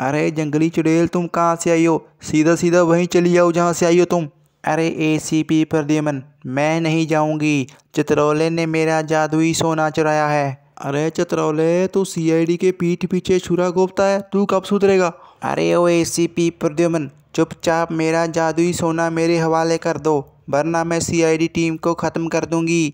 अरे जंगली चुड़ैल तुम कहाँ से आई हो सीधा सीधा वहीं चली जाओ जहाँ से आई हो तुम अरे ए सी पी प्रद्युमन मैं नहीं जाऊँगी चित्रौले ने मेरा जादुई सोना चुराया है अरे चित्रौले तू सीआईडी के पीठ पीछे छुरा गोपता है तू कब सुधरेगा अरे ओ ए सी पी प्रद्युमन चुपचाप मेरा जादुई सोना मेरे हवाले कर दो वरना मैं सीआईडी टीम को ख़त्म कर दूँगी